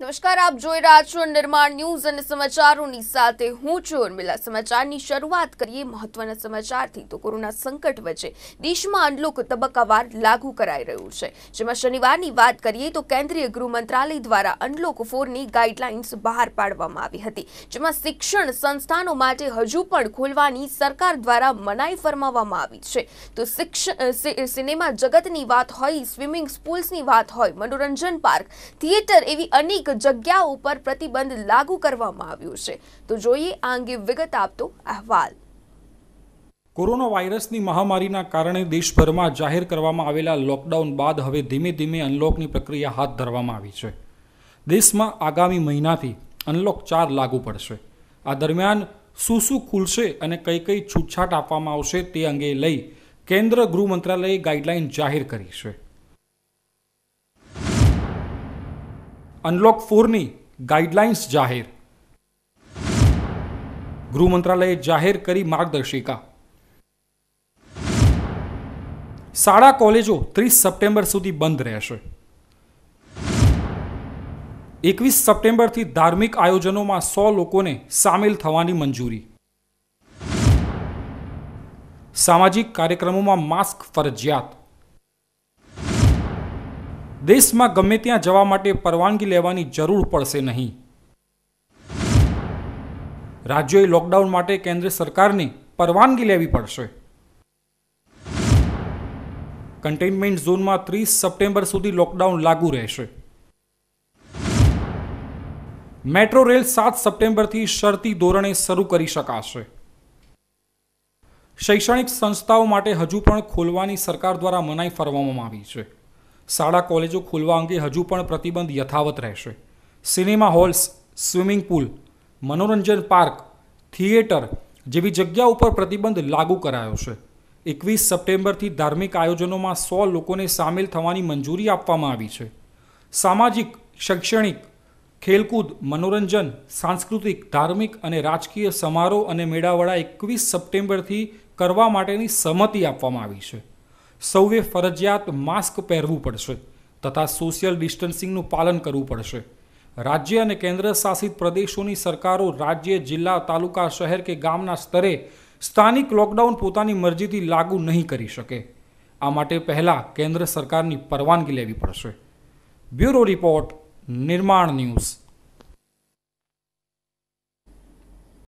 નમસ્કાર આપ જોઈ રહ્યા છો નિર્માણ ન્યૂઝ અને સમાચારોની સાથે હું છું ઉર્મિલા સમાચારની શરૂઆત કરીએ મહત્વના સમાચારથી તો કોરોના સંકટ વચ્ચે દેશમાં અનલોક તબક્કાવાર લાગુ કરાઈ રહ્યું છે જેમાં શનિવારની વાત કરીએ તો કેન્દ્રીય ગૃહ મંત્રાલય દ્વારા અનલોક ફોરની ગાઈડલાઇન્સ બહાર પાડવામાં આવી હતી જેમાં શિક્ષણ સંસ્થાનો માટે હજુ પણ ખોલવાની સરકાર દ્વારા મનાઈ ફરમાવવામાં આવી છે તો શિક્ષણ સિનેમા જગતની વાત હોય સ્વિમિંગ સ્પૂલ્સની વાત હોય મનોરંજન પાર્ક થિયેટર એવી અનેક અનેક જગ્યાઓ ઉપર પ્રતિબંધ લાગુ કરવામાં આવ્યું છે તો જોઈએ આ અંગે વિગત આપતો અહેવાલ કોરોના વાયરસની મહામારીના કારણે દેશભરમાં જાહેર કરવામાં આવેલા લોકડાઉન બાદ હવે ધીમે ધીમે અનલોકની પ્રક્રિયા હાથ ધરવામાં આવી છે દેશમાં આગામી મહિનાથી અનલોક ચાર લાગુ પડશે આ દરમિયાન શું શું ખુલશે અને કઈ કઈ છૂટછાટ આપવામાં આવશે તે અંગે લઈ કેન્દ્ર ગૃહ મંત્રાલયે ગાઈડલાઇન જાહેર કરી છે અનલોક ફોરની ગાઈડલાઇન્સ જાહેર ગૃહ મંત્રાલયે જાહેર કરી માર્ગદર્શિકા શાળા કોલેજો ત્રીસ સપ્ટેમ્બર સુધી બંધ રહેશે એકવીસ સપ્ટેમ્બરથી ધાર્મિક આયોજનોમાં સો લોકોને સામેલ થવાની મંજૂરી સામાજિક કાર્યક્રમોમાં માસ્ક ફરજિયાત દેશમાં ગમે ત્યાં જવા માટે પરવાનગી લેવાની જરૂર પડશે નહીં રાજ્યોએ લોકડાઉન માટે કેન્દ્ર સરકારની પરવાનગી લેવી પડશે કન્ટેઇનમેન્ટ ઝોનમાં ત્રીસ સપ્ટેમ્બર સુધી લોકડાઉન લાગુ રહેશે મેટ્રો રેલ સાત સપ્ટેમ્બરથી શરતી ધોરણે શરૂ કરી શકાશે શૈક્ષણિક સંસ્થાઓ માટે હજુ પણ ખોલવાની સરકાર દ્વારા મનાઈ ફરવામાં આવી છે શાળા કોલેજો ખોલવા અંગે હજુ પણ પ્રતિબંધ યથાવત રહેશે સિનેમા હોલ્સ સ્વિમિંગ પુલ મનોરંજન પાર્ક થિયેટર જેવી જગ્યા ઉપર પ્રતિબંધ લાગુ કરાયો છે એકવીસ સપ્ટેમ્બરથી ધાર્મિક આયોજનોમાં સો લોકોને સામેલ થવાની મંજૂરી આપવામાં આવી છે સામાજિક શૈક્ષણિક ખેલકૂદ મનોરંજન સાંસ્કૃતિક ધાર્મિક અને રાજકીય સમારોહ અને મેળાવડા એકવીસ સપ્ટેમ્બરથી કરવા માટેની સંમતિ આપવામાં આવી છે સૌએ ફરજિયાત માસ્ક પહેરવું પડશે તથા સોશિયલ ડિસ્ટન્સિંગનું પાલન કરવું પડશે રાજ્ય અને કેન્દ્ર શાસિત પ્રદેશોની સરકારો રાજ્ય જિલ્લા તાલુકા શહેર કે ગામના સ્તરે સ્થાનિક લોકડાઉન પોતાની મરજીથી લાગુ નહીં કરી શકે આ માટે પહેલાં કેન્દ્ર સરકારની પરવાનગી લેવી પડશે બ્યુરો રિપોર્ટ નિર્માણ ન્યૂઝ